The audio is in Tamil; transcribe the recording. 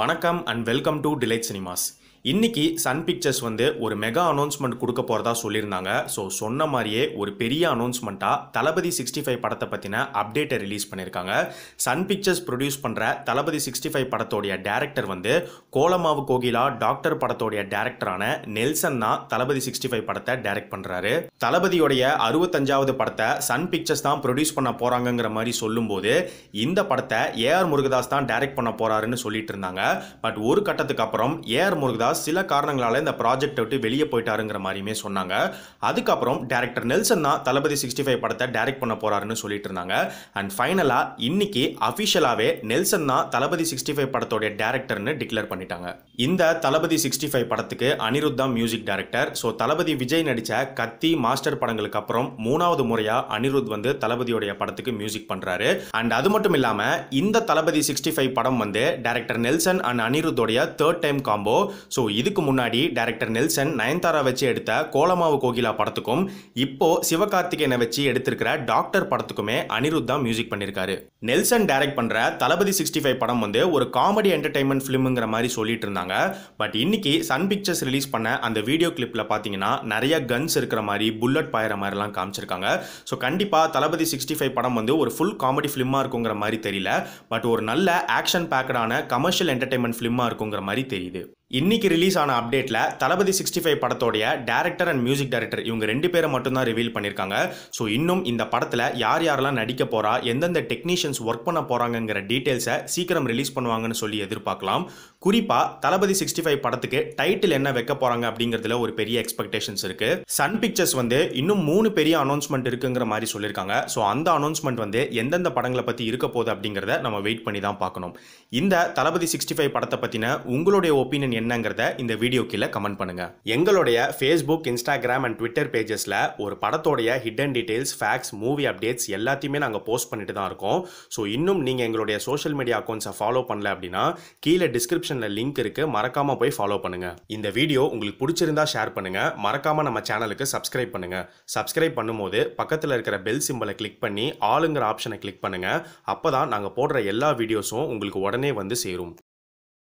வணக்கம் and welcome to Delight Cinemas இன்னைக்கு சன் பிக்சர்ஸ் வந்து ஒரு மெகா அனௌன்ஸ்மெண்ட் கொடுக்க போகிறதா சொல்லியிருந்தாங்க ஸோ சொன்ன மாதிரியே ஒரு பெரிய அனௌன்ஸ்மெண்ட்டாக தளபதி சிக்ஸ்டி ஃபைவ் படத்தை பற்றின அப்டேட்டை ரிலீஸ் பண்ணியிருக்காங்க சன் பிக்சர்ஸ் ப்ரொடியூஸ் பண்ணுற தளபதி சிக்ஸ்டி ஃபைவ் படத்தோடைய டேரக்டர் வந்து கோலமாவு கோகிலா டாக்டர் படத்தோடைய டேரக்டரான நெல்சன் தான் தளபதி சிக்ஸ்டி ஃபைவ் படத்தை டேரக்ட் பண்ணுறாரு தளபதியோடைய அறுபத்தஞ்சாவது படத்தை சன் பிக்சர்ஸ் தான் ப்ரொடியூஸ் பண்ண போகிறாங்கங்கிற மாதிரி சொல்லும்போது இந்த படத்தை ஏஆர் முருகதாஸ் தான் டேரக்ட் பண்ண போகிறாருன்னு சொல்லிட்டு இருந்தாங்க பட் ஒரு கட்டத்துக்கு அப்புறம் ஏஆர் முருகதாஸ் சில காரணங்களால் இந்த ப்ராஜெக்ட் விட்டு வெளியே போயிட்டாருங்கிற மாதிரியுமே சொன்னாங்க அதுக்கப்புறம் டேரக்டர் நெல்சன் தான் தளபதி சிக்ஸ்டி ஃபைவ் படத்தை டேரக்ட் பண்ண போறாருன்னு சொல்லிட்டு இருந்தாங்க அண்ட் ஃபைனலாக இன்னைக்கு அஃபிஷியலாகவே நெல்சன் தான் தளபதி சிக்ஸ்டி ஃபைவ் படத்தோடைய டேரக்டர்னு டிக்ளேர் பண்ணிட்டாங்க இந்த தளபதி சிக்ஸ்டி ஃபைவ் படத்துக்கு அனிருத் தான் music director so Thalapathy Vijay நடித்த கத்தி மாஸ்டர் படங்களுக்கு அப்புறம் மூணாவது முறையாக அனிருத் வந்து தளபதியோடைய படத்துக்கு மியூசிக் பண்ணுறாரு அண்ட் அது மட்டும் இல்லாமல் இந்த தளபதி சிக்ஸ்டி ஃபைவ் படம் வந்து டேரக்டர் நெல்சன் அண்ட் அனிருத்தோடைய third time combo so so இதுக்கு முன்னாடி டேரக்டர் நெல்சன் நயன்தாரா வச்சு எடுத்த கோலமாவு கோகிலா படத்துக்கும் இப்போ சிவகார்த்திகேயனை வச்சு எடுத்திருக்கிற டாக்டர் படத்துக்குமே அனிருத் தான் மியூசிக் பண்ணியிருக்காரு நெல்சன் டைரக்ட் பண்ணுற தளபதி சிக்ஸ்டி ஃபைவ் படம் வந்து ஒரு காமெடி என்டர்டைன்மெண்ட் ஃபிலிம்ங்கிற மாதிரி சொல்லிட்டு இருந்தாங்க பட் இன்னைக்கு சன் பிக்சர்ஸ் ரிலீஸ் பண்ண அந்த வீடியோ கிளிப்பில் பார்த்தீங்கன்னா நிறைய கன்ஸ் இருக்கிற மாதிரி புல்லட் பாயிற மாதிரிலாம் காமிச்சிருக்காங்க ஸோ கண்டிப்பாக தளபதி சிக்ஸ்டி ஃபைவ் படம் வந்து ஒரு ஃபுல் காமெடி ஃபிலிமாக இருக்குங்கிற மாதிரி தெரியல பட் ஒரு நல்ல ஆக்ஷன் பேக்கடான கமர்ஷியல் என்டர்டைன்மெண்ட் ஃபிலிமாக இருக்குங்கிற மாதிரி தெரியுது இன்னைக்கு ரிலீஸ் ஆன அப்டேட்டில் தளபதி சிக்ஸ்டி ஃபைவ் படத்தோடைய டேரக்டர் அண்ட் மியூசிக் டைரக்டர் இவங்க ரெண்டு பேரை மட்டும்தான் ரிவீல் பண்ணியிருக்காங்க ஸோ இன்னும் இந்த படத்தில் யார் யாரெல்லாம் நடிக்க போகிறா எந்தெந்த டெக்னீஷியன்ஸ் ஒர்க் பண்ண போகிறாங்கங்கிற டீட்டெயில்ஸை சீக்கிரம் ரிலீஸ் பண்ணுவாங்கன்னு சொல்லி எதிர்பார்க்கலாம் குறிப்பாக தளபதி சிக்ஸ்டி ஃபைவ் படத்துக்கு டைட்டில் என்ன வைக்க போகிறாங்க அப்படிங்கிறதுல ஒரு பெரிய எக்ஸ்பெக்டேஷன்ஸ் இருக்குது சன் பிக்சர்ஸ் வந்து இன்னும் மூணு பெரிய அனௌன்ஸ்மெண்ட் இருக்குங்கிற மாதிரி சொல்லியிருக்காங்க ஸோ அந்த அனௌன்ஸ்மெண்ட் வந்து எந்தெந்த படங்களை பற்றி இருக்க போகுது அப்படிங்கிறத நம்ம வெயிட் பண்ணி தான் பார்க்கணும் இந்த தளபதி சிக்ஸ்டி ஃபைவ் படத்தை பற்றின உங்களுடைய ஒப்பீனியன் என்னங்கிறத இந்த வீடியோ கீழே கமெண்ட் பண்ணுங்க எங்களுடைய ஃபேஸ்புக் இன்ஸ்டாகிராம் அண்ட் ட்விட்டர் பேஜஸில் ஒரு படத்தோடைய hidden details facts movie updates எல்லாத்தையுமே நாங்கள் போஸ்ட் பண்ணிட்டு தான் இருக்கோம் ஸோ இன்னும் நீங்கள் எங்களுடைய சோஷியல் மீடியா அக்கௌண்ட்ஸை ஃபாலோ பண்ணல அப்படின்னா கீழே டிஸ்கிரிப்ஷனில் லிங்க் இருக்குது மறக்காமல் போய் ஃபாலோ பண்ணுங்கள் இந்த வீடியோ உங்களுக்கு பிடிச்சிருந்தா ஷேர் பண்ணுங்கள் மறக்காமல் நம்ம சேனலுக்கு சப்ஸ்கிரைப் பண்ணுங்கள் சப்ஸ்கிரைப் பண்ணும்போது பக்கத்தில் இருக்கிற பெல் சிம்பிளை கிளிக் பண்ணி ஆளுங்கிற ஆப்ஷனை கிளிக் பண்ணுங்கள் அப்போ தான் நாங்கள் போடுற எல்லா வீடியோஸும் உங்களுக்கு உடனே வந்து சேரும்